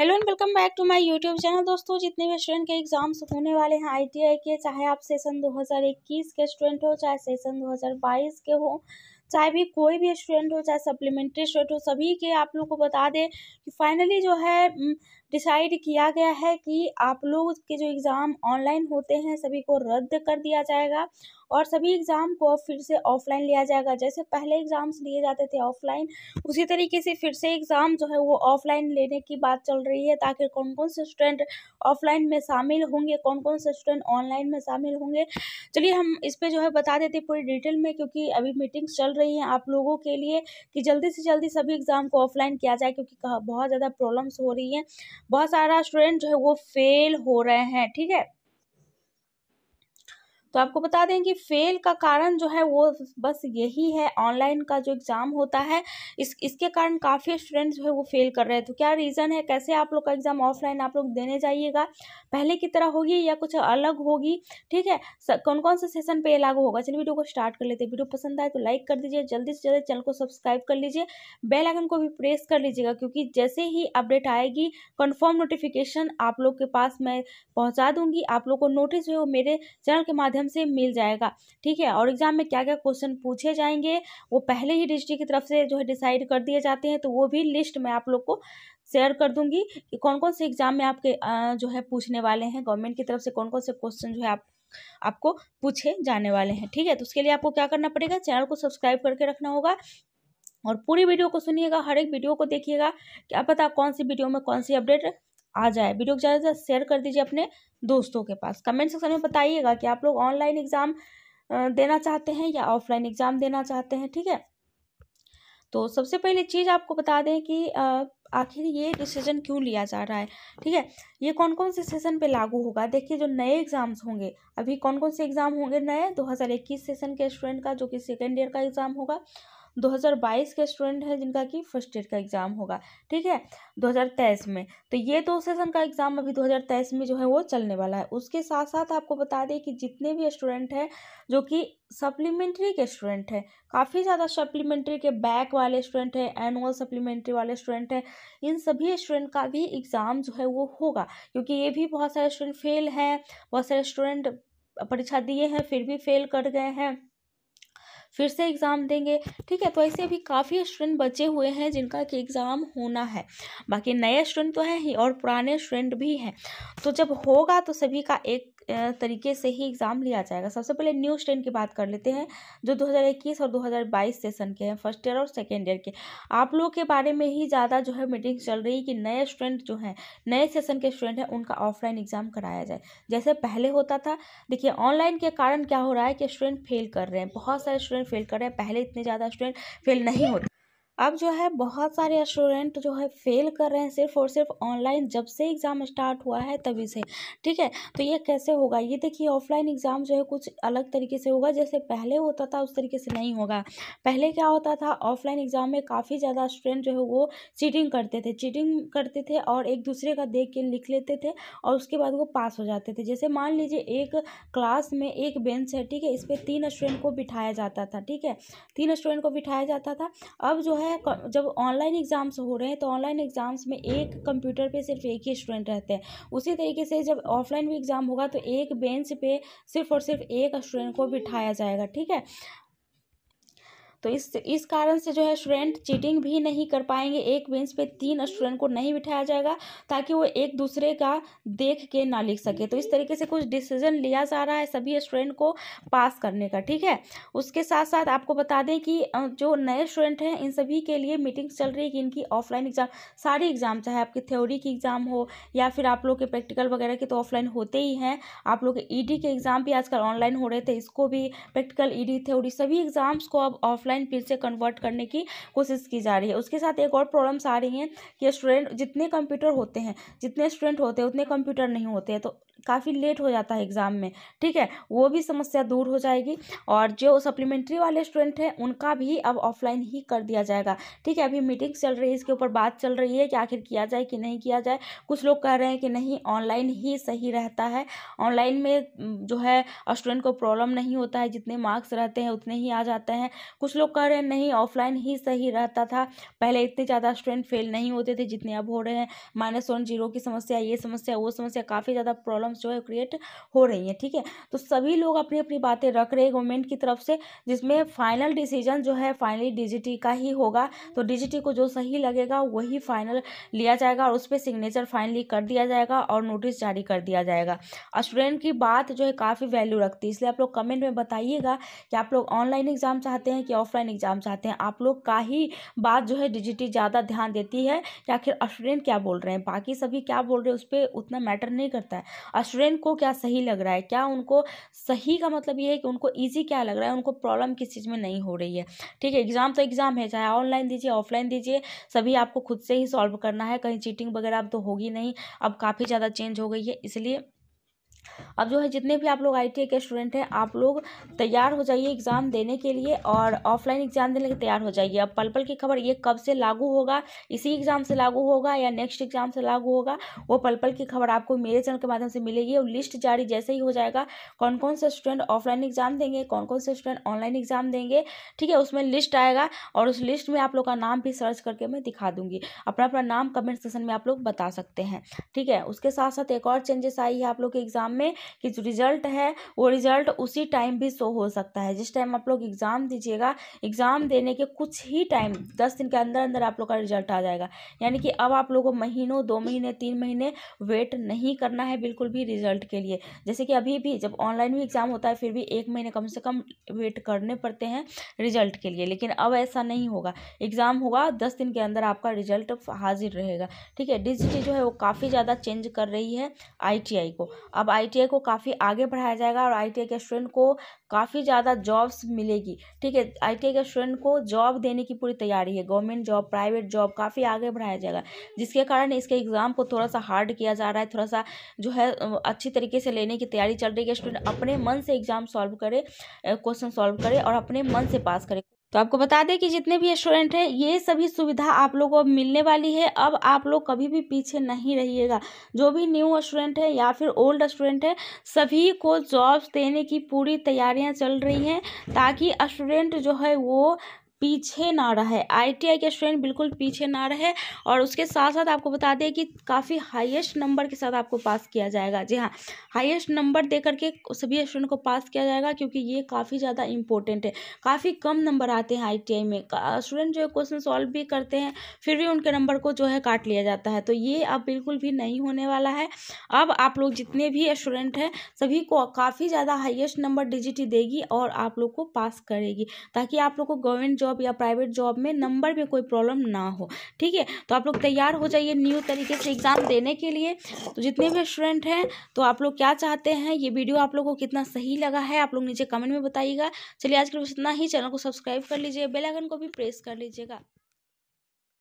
Hello and welcome back to my YouTube channel दोस्तों जितने भी स्टूडेंट के एग्ज़ाम्स होने वाले हैं आईटीआई के चाहे आप सेशन 2021 के स्टूडेंट हो चाहे सेशन 2022 के हो चाहे भी कोई भी स्टूडेंट हो चाहे सप्लीमेंट्री स्टूडेंट हो सभी के आप लोग को बता दें कि फाइनली जो है डिसाइड किया गया है कि आप लोग के जो एग्ज़ाम ऑनलाइन होते हैं सभी को रद्द कर दिया जाएगा और सभी एग्ज़ाम को फिर से ऑफलाइन लिया जाएगा जैसे पहले एग्ज़ाम्स लिए जाते थे ऑफलाइन उसी तरीके से फिर से एग्ज़ाम जो है वो ऑफलाइन लेने की बात चल रही है ताकि कौन कौन से स्टूडेंट ऑफलाइन में शामिल होंगे कौन कौन से स्टूडेंट ऑनलाइन में शामिल होंगे चलिए हम इस पर जो है बता देते पूरी डिटेल में क्योंकि अभी मीटिंग्स चल रही हैं आप लोगों के लिए कि जल्दी से जल्दी सभी एग्ज़ाम को ऑफलाइन किया जाए क्योंकि बहुत ज़्यादा प्रॉब्लम्स हो रही हैं बहुत सारा स्टूडेंट जो है वो फेल हो रहे हैं ठीक है तो आपको बता दें कि फेल का कारण जो है वो बस यही है ऑनलाइन का जो एग्ज़ाम होता है इस इसके कारण काफ़ी स्टूडेंट्स जो है वो फेल कर रहे हैं तो क्या रीज़न है कैसे आप लोग का एग्ज़ाम ऑफलाइन आप लोग देने जाइएगा पहले की तरह होगी या कुछ अलग होगी ठीक है कौन कौन से सेशन पर लागू होगा चलिए वीडियो को स्टार्ट कर लेते हैं वीडियो पसंद आए तो लाइक कर दीजिए जल्दी से जल्दी चैनल को सब्सक्राइब कर लीजिए बेल आइकन को भी प्रेस कर लीजिएगा क्योंकि जैसे ही अपडेट आएगी कन्फर्म नोटिफिकेशन आप लोग के पास मैं पहुँचा दूँगी आप लोग को नोटिस जो है मेरे चैनल के माध्यम माध्यम से मिल जाएगा ठीक है और एग्ज़ाम में क्या क्या क्वेश्चन पूछे जाएंगे वो पहले ही डिस्ट्रिक्ट की तरफ से जो है डिसाइड कर दिए जाते हैं तो वो भी लिस्ट मैं आप लोग को शेयर कर दूंगी कि कौन कौन से एग्ज़ाम में आपके जो है पूछने वाले हैं गवर्नमेंट की तरफ से कौन कौन से क्वेश्चन जो है आप आपको पूछे जाने वाले हैं ठीक है तो उसके लिए आपको क्या करना पड़ेगा चैनल को सब्सक्राइब करके रखना होगा और पूरी वीडियो को सुनिएगा हर एक वीडियो को देखिएगा क्या पता कौन सी वीडियो में कौन सी अपडेट आ जाए वीडियो को ज़्यादा से ज़्यादा शेयर कर दीजिए अपने दोस्तों के पास कमेंट सेक्शन में बताइएगा कि आप लोग ऑनलाइन एग्ज़ाम देना चाहते हैं या ऑफलाइन एग्ज़ाम देना चाहते हैं ठीक है तो सबसे पहले चीज़ आपको बता दें कि आखिर ये डिसीजन क्यों लिया जा रहा है ठीक है ये कौन कौन से सेशन पे लागू होगा देखिए जो नए एग्ज़ाम्स होंगे अभी कौन कौन से एग्ज़ाम होंगे नए 2021 सेशन के स्टूडेंट का जो कि सेकेंड ईयर का एग्ज़ाम होगा 2022 के स्टूडेंट हैं जिनका कि फर्स्ट ईयर का एग्ज़ाम होगा ठीक है 2023 में तो ये दो सेशन का एग्ज़ाम अभी 2023 में जो है वो चलने वाला है उसके साथ साथ आपको बता दें कि जितने भी स्टूडेंट हैं जो कि सप्लीमेंट्री के स्टूडेंट हैं काफ़ी ज़्यादा सप्लीमेंट्री के बैक वाले स्टूडेंट हैं एनुअल सप्लीमेंट्री वाले स्टूडेंट हैं इन सभी स्टूडेंट का भी एग्ज़ाम जो है वो होगा क्योंकि ये भी बहुत सारे स्टूडेंट फेल हैं बहुत सारे स्टूडेंट परीक्षा दिए हैं फिर भी फेल कर गए हैं फिर से एग्ज़ाम देंगे ठीक है तो ऐसे अभी काफ़ी स्टूडेंट बचे हुए हैं जिनका कि एग्ज़ाम होना है बाकी नए स्टूडेंट तो हैं ही और पुराने स्टूडेंट भी हैं तो जब होगा तो सभी का एक तरीके से ही एग्ज़ाम लिया जाएगा सबसे पहले न्यू स्टैंड की बात कर लेते हैं जो 2021 और 2022 सेशन के हैं फर्स्ट ईयर और सेकेंड ईयर के आप लोगों के बारे में ही ज़्यादा जो है मीटिंग चल रही कि नए स्टूडेंट जो हैं नए सेशन के स्टूडेंट हैं उनका ऑफलाइन एग्ज़ाम कराया जाए जैसे पहले होता था देखिए ऑनलाइन के कारण क्या हो रहा है कि स्टूडेंट फेल कर रहे हैं बहुत सारे स्टूडेंट फेल कर रहे हैं पहले इतने ज़्यादा स्टूडेंट फेल नहीं होते अब जो है बहुत सारे स्टूडेंट जो है फेल कर रहे हैं सिर्फ और सिर्फ ऑनलाइन जब से एग्ज़ाम स्टार्ट हुआ है तभी से ठीक है तो ये कैसे होगा ये देखिए ऑफलाइन एग्ज़ाम जो है कुछ अलग तरीके से होगा जैसे पहले होता था उस तरीके से नहीं होगा पहले क्या होता था ऑफलाइन एग्ज़ाम में काफ़ी ज़्यादा स्टूडेंट जो है वो चीटिंग करते थे चीटिंग करते थे और एक दूसरे का देख के लिख लेते थे और उसके बाद वो पास हो जाते थे जैसे मान लीजिए एक क्लास में एक बेंच है ठीक है इस पर तीन स्टूडेंट को बिठाया जाता था ठीक है तीन स्टूडेंट को बिठाया जाता था अब जो है है जब ऑनलाइन एग्ज़ाम्स हो रहे हैं तो ऑनलाइन एग्ज़ाम्स में एक कंप्यूटर पे सिर्फ एक ही स्टूडेंट रहते हैं उसी तरीके से जब ऑफलाइन भी एग्ज़ाम होगा तो एक बेंच पे सिर्फ और सिर्फ एक स्टूडेंट को बिठाया जाएगा ठीक है तो इस इस कारण से जो है स्टूडेंट चीटिंग भी नहीं कर पाएंगे एक बेंच पे तीन स्टूडेंट को नहीं बिठाया जाएगा ताकि वो एक दूसरे का देख के ना लिख सके तो इस तरीके से कुछ डिसीजन लिया जा रहा है सभी स्टूडेंट को पास करने का ठीक है उसके साथ साथ आपको बता दें कि जो नए स्टूडेंट हैं इन सभी के लिए मीटिंग्स चल रही है कि इनकी ऑफलाइन एग्ज़ाम सारी एग्ज़ाम चाहे आपकी थ्योरी की एग्ज़ाम हो या फिर आप लोग के प्रैक्टिकल वगैरह के तो ऑफलाइन होते ही हैं आप लोग के ईडी e के एग्ज़ाम भी आजकल ऑनलाइन हो रहे थे इसको भी प्रैक्टिकल ईडी थ्योरी सभी एग्ज़ाम्स को अब ऑफ ऑफलाइन फिर से कन्वर्ट करने की कोशिश की जा रही है उसके साथ एक और प्रॉब्लम्स आ रही हैं कि स्टूडेंट जितने कंप्यूटर होते हैं जितने स्टूडेंट होते हैं उतने कंप्यूटर नहीं होते हैं तो काफ़ी लेट हो जाता है एग्ज़ाम में ठीक है वो भी समस्या दूर हो जाएगी और जो सप्लीमेंट्री वाले स्टूडेंट हैं उनका भी अब ऑफलाइन ही कर दिया जाएगा ठीक है अभी मीटिंग चल रही है इसके ऊपर बात चल रही है कि आखिर किया जाए कि नहीं किया जाए कुछ लोग कह रहे हैं कि नहीं ऑनलाइन ही सही रहता है ऑनलाइन में जो है स्टूडेंट को प्रॉब्लम नहीं होता है जितने मार्क्स रहते हैं उतने ही आ जाते हैं कुछ लोग कह रहे हैं नहीं ऑफलाइन ही सही रहता था पहले इतने ज़्यादा स्टूडेंट फेल नहीं होते थे जितने अब हो रहे हैं माइनस वन जीरो की समस्या ये समस्या वो समस्या काफ़ी ज़्यादा प्रॉब्लम प्रॉब्लम्स जो है क्रिएट हो रही हैं ठीक है थीके? तो सभी लोग अपनी अपनी बातें रख रहे हैं गवर्नमेंट की तरफ से जिसमें फाइनल डिसीजन जो है फाइनली डीजीटी का ही होगा तो डीजीटी को जो सही लगेगा वही फाइनल लिया जाएगा और उस पर सिग्नेचर फाइनली कर दिया जाएगा और नोटिस जारी कर दिया जाएगा स्टूडेंट की बात जो है काफ़ी वैल्यू रखती है इसलिए आप लोग कमेंट में बताइएगा कि आप लोग ऑनलाइन एग्जाम चाहते हैं कि ऑफलाइन एग्जाम चाहते हैं आप लोग का ही बात जो है डिजिटी ज़्यादा ध्यान देती है या फिर स्टूडेंट क्या बोल रहे हैं बाकी सभी क्या बोल रहे हैं उस पर उतना मैटर नहीं करता है स्टूडेंट को क्या सही लग रहा है क्या उनको सही का मतलब ये है कि उनको ईजी क्या लग रहा है उनको प्रॉब्लम किस चीज़ में नहीं हो रही है ठीक है एग्ज़ाम तो एग्ज़ाम है चाहे ऑनलाइन दीजिए ऑफलाइन दीजिए सभी आपको खुद से ही सॉल्व करना है कहीं चीटिंग वगैरह अब तो होगी नहीं अब काफ़ी ज़्यादा चेंज हो गई है इसलिए अब जो है जितने भी आप लोग आई के स्टूडेंट हैं आप लोग तैयार हो जाइए एग्ज़ाम देने के लिए और ऑफलाइन एग्ज़ाम देने के लिए तैयार हो जाइए अब पल पल की खबर ये कब से लागू होगा इसी एग्ज़ाम से लागू होगा या नेक्स्ट एग्ज़ाम से लागू होगा वो पल पल की खबर आपको मेरे चैनल के माध्यम से मिलेगी और लिस्ट जारी जैसे ही हो जाएगा कौन कौन से स्टूडेंट ऑफलाइन एग्ज़ाम देंगे कौन कौन से स्टूडेंट ऑनलाइन एग्ज़ाम देंगे ठीक है उसमें लिस्ट आएगा और उस लिस्ट में आप लोग का नाम भी सर्च करके मैं दिखा दूंगी अपना अपना नाम कमेंट सेक्शन में आप लोग बता सकते हैं ठीक है उसके साथ साथ एक और चेंजेस आई है आप लोग के एग्ज़ाम में कि जो रिज़ल्ट है वो रिज़ल्ट उसी टाइम भी शो हो सकता है जिस टाइम आप लोग एग्ज़ाम दीजिएगा एग्ज़ाम देने के कुछ ही टाइम दस दिन के अंदर अंदर आप लोग का रिज़ल्ट आ जाएगा यानी कि अब आप लोगों को महीनों दो महीने तीन महीने वेट नहीं करना है बिल्कुल भी रिज़ल्ट के लिए जैसे कि अभी भी जब ऑनलाइन भी एग्ज़ाम होता है फिर भी एक महीने कम से कम वेट करने पड़ते हैं रिज़ल्ट के लिए लेकिन अब ऐसा नहीं होगा एग्ज़ाम होगा दस दिन के अंदर आपका रिज़ल्ट हाजिर रहेगा ठीक है डिजिटी जो है वो काफ़ी ज़्यादा चेंज कर रही है आई को अब आई आई को काफ़ी आगे बढ़ाया जाएगा और आई के स्टूडेंट को काफ़ी ज़्यादा जॉब्स मिलेगी ठीक है आई के स्टूडेंट को जॉब देने की पूरी तैयारी है गवर्नमेंट जॉब प्राइवेट जॉब काफ़ी आगे बढ़ाया जाएगा जिसके कारण इसके एग्ज़ाम को थोड़ा सा हार्ड किया जा रहा है थोड़ा सा जो है अच्छी तरीके से लेने की तैयारी चल रही है स्टूडेंट अपने मन से एग्ज़ाम सॉल्व करे क्वेश्चन सॉल्व करे और अपने मन से पास करे तो आपको बता दें कि जितने भी स्टूडेंट हैं ये सभी सुविधा आप लोगों को मिलने वाली है अब आप लोग कभी भी पीछे नहीं रहिएगा जो भी न्यू स्टूडेंट है या फिर ओल्ड स्टूडेंट है सभी को जॉब्स देने की पूरी तैयारियाँ चल रही हैं ताकि स्टूडेंट जो है वो पीछे ना रहे आईटीआई के स्टूडेंट बिल्कुल पीछे ना रहे और उसके साथ साथ आपको बता दें कि काफ़ी हाईएस्ट नंबर के साथ आपको पास किया जाएगा जी हाँ हाईएस्ट नंबर दे करके सभी स्टूडेंट को पास किया जाएगा क्योंकि ये काफ़ी ज़्यादा इंपॉर्टेंट है काफ़ी कम नंबर आते हैं आई में स्टूडेंट जो है क्वेश्चन सॉल्व भी करते हैं फिर भी उनके नंबर को जो है काट लिया जाता है तो ये अब बिल्कुल भी नहीं होने वाला है अब आप लोग जितने भी स्टूडेंट हैं सभी को काफ़ी ज़्यादा हाइएस्ट नंबर डिजिट देगी और आप लोग को पास करेगी ताकि आप लोग को गवर्नमेंट जॉब या प्राइवेट जॉब में नंबर में कोई प्रॉब्लम ना हो ठीक है तो आप लोग तैयार हो जाइए न्यू तरीके से एग्ज़ाम देने के लिए तो जितने भी स्टूडेंट हैं तो आप लोग क्या चाहते हैं ये वीडियो आप लोग को कितना सही लगा है आप लोग नीचे कमेंट में बताइएगा चलिए आज के लिए इतना ही चैनल को सब्सक्राइब कर लीजिए बेलाइकन को भी प्रेस कर लीजिएगा